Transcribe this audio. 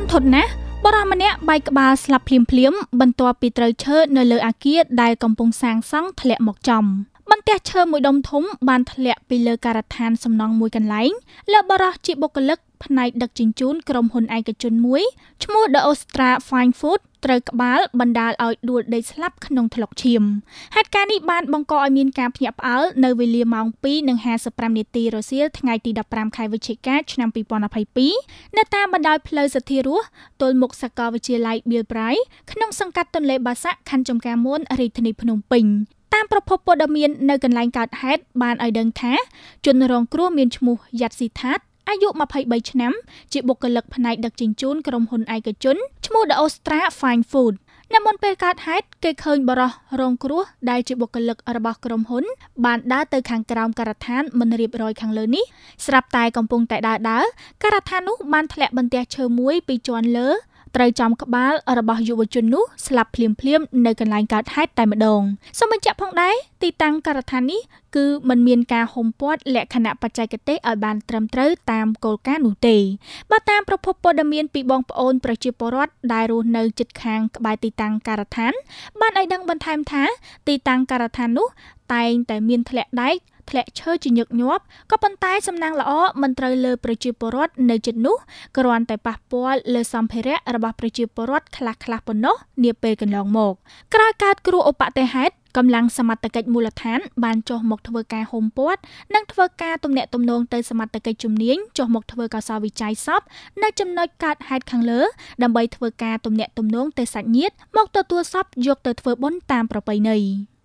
ន់ធត់ណាស់បរិម្នាក់បែកក្បាលស្លាប់ភ្លាមភ្លាមបន្ទាប់ពីត្រូវឈើនៅលើអាគារដែលកំពុងសាងសង់ធ្លាក់មកចំបន្ទះឈើមួយដុំធំបានធ្លាក់ពីលើការដ្ឋានសំណង់មួយកន្លែងលើបរោះជាបុគ្គលិកផ្នែកដឹកជញ្ជូនក្រុមហ៊ុនឯកជនមួយឈ្មោះ The Ostra Fine Food ត្រូវក្បាលបណ្ដាលឲ្យដួលដីស្លាប់ក្នុងថ្លុកឈាមហេតុការណ៍នេះបានបង្កឲ្យមានការភ្ញាក់ផ្អើលនៅវេលាម៉ោង2:55នាទីរសៀលថ្ងៃទី15ខែវិច្ឆិកាឆ្នាំ2022នៅតាមបណ្ដោយផ្លូវសទ្ធារស់ទល់មុខសាកលវិទ្យាល័យ Bill Bray ក្នុងសង្កាត់ទន្លេបាសាក់ខណ្ឌចំការមួនរាជធានីភ្នំពេញតាមប្រភពព័ត៌មាននៅកន្លែងកើតហេតុបានឲ្យដឹងថាជនរងគ្រោះមានឈ្មោះយ៉ាត់ស៊ីថាតអាយុ23ឆ្នាំជាបុគ្គលិកផ្នែកដឹកជញ្ជូនក្រុមហ៊ុនឯកជនឈ្មោះ The Ostra Fine Food នៅមុនពេលកើតហេតុគេឃើញបរោះរងគ្រោះដែលជាបុគ្គលិករបស់ក្រុមហ៊ុន បានដើរទៅខាងក្រោមការដ្ឋានមិនរៀបរយខាងលើនេះស្រាប់តែកំពុងតែដើរដើរការដ្ឋាននោះបានធ្លាក់បន្ទះឈើមួយពីជាន់លើត្រូវចំក្បាល របស់យុវជននោះស្លាប់ភ្លាមៗនៅកន្លែងកើតហេតុតែម្ដងសូមបញ្ជាក់ផងដែរទីតាំងការដ្ឋាននេះគឺมันមានការហុំព័ទ្ធលក្ខណៈបច្ចេកទេសឲ្យបានត្រឹមត្រូវតាមគោលការណ៍នោះទេបើតាមប្រភពព័ត៌មាន ពីបងប្អូនប្រជាពលរដ្ឋដែលរស់នៅជិតខាងក្បែរទីតាំងការដ្ឋាន បានឲ្យដឹងបន្ថែមថា ទីតាំងការដ្ឋាននោះតែងតែមានធ្លាក់ដែកធ្លាក់ឈើជាញឹកញាប់ក៏ប៉ុន្តែសំណាងល្អមិនត្រូវលើប្រជាពលរដ្ឋនៅជិតនោះគ្រាន់តែប៉ះពាល់លើសម្ភារៈរបស់ប្រជាពលរដ្ឋខ្លះៗប៉ុណ្ណោះនាពេលកន្លងមកក្រោយកើតគ្រោះឧបតិហេតុកម្លាំងសមត្ថកិច្ចមូលដ្ឋានបានចុះមកធ្វើការហុំព័ទ្ធនិងធ្វើការទំនាក់ទំនងទៅសមត្ថកិច្ចជំនាញចុះមកធ្វើកោសលវិច័យសពនៅចំណុចកើតហេតុខាងលើដើម្បីធ្វើការទំនាក់ទំនងទៅសាច់ញាតិមកទទួលសពយកទៅធ្វើបុណ្យតាមប្រពៃណី។